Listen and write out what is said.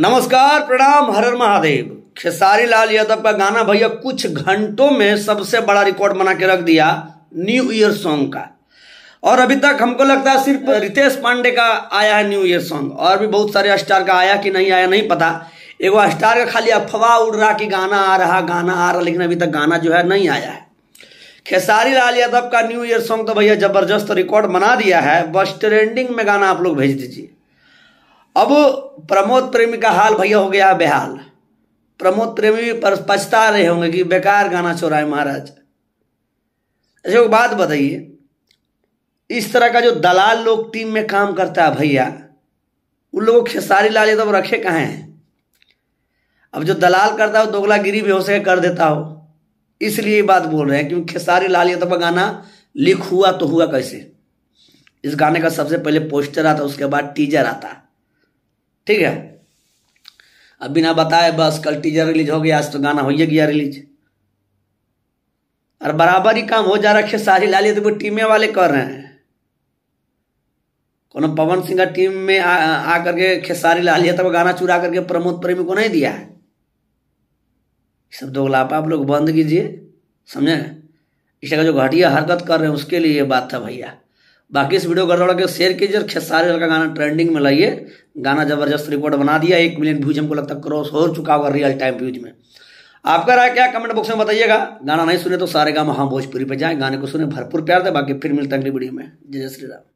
नमस्कार प्रणाम हर महादेव खेसारी लाल यादव का गाना भैया कुछ घंटों में सबसे बड़ा रिकॉर्ड बना के रख दिया न्यू ईयर सॉन्ग का और अभी तक हमको लगता है सिर्फ रितेश पांडे का आया है न्यू ईयर सॉन्ग और भी बहुत सारे स्टार का आया कि नहीं आया नहीं पता एगो स्टार का खाली अफवाह उड़ रहा कि गाना आ रहा गाना आ रहा लेकिन अभी तक गाना जो है नहीं आया है खेसारी लाल यादव का न्यू ईयर सॉन्ग तो भैया जबरदस्त रिकॉर्ड बना दिया है बस ट्रेंडिंग में गाना आप लोग भेज दीजिए अब प्रमोद प्रेमी का हाल भैया हो गया बेहाल प्रमोद प्रेमी पर पछता रहे होंगे कि बेकार गाना है महाराज अच्छा एक बात बताइए इस तरह का जो दलाल लोग टीम में काम करता है भैया उन लोगों को खेसारी लाल यादव रखे कहाँ हैं अब जो दलाल करता हो गिरी भी हो सके कर देता हो इसलिए बात बोल रहे हैं क्योंकि खेसारी लाल यादव का गाना लिख हुआ तो हुआ कैसे इस गाने का सबसे पहले पोस्टर आता उसके बाद टीजर आता ठीक है अब बिना बताए बस कल टीजर रिलीज हो गया आज तो गाना हो ही गया रिलीज और बराबर ही काम हो जा रखे सारी लाली तो वो टीमें वाले कर रहे हैं कोनो पवन सिंह टीम में आकर के खेसारी लाल या तब गाना चुरा करके प्रमोद प्रेमी को नहीं दिया है सब दोगलापा आप लोग बंद कीजिए समझे इसका जो घटिया हरकत कर रहे हैं उसके लिए ये बात था भैया बाकी इस वीडियो को थोड़ा के शेयर कीजिए और सारे का गाना ट्रेंडिंग में लाइए गाना जबरदस्त रिकॉर्ड बना दिया एक मिलियन व्यूज हमको लगता क्रॉस हो चुका होगा रियल टाइम व्यूज में आपका राय क्या कमेंट बॉक्स में बताइएगा गाना नहीं सुने तो सारे गाँव हाँ भोजपुरी पर जाए गाने को सुने भरपूर प्यार दे बाकी फिर मिलते हैं अगली वीडियो में जय श्री राम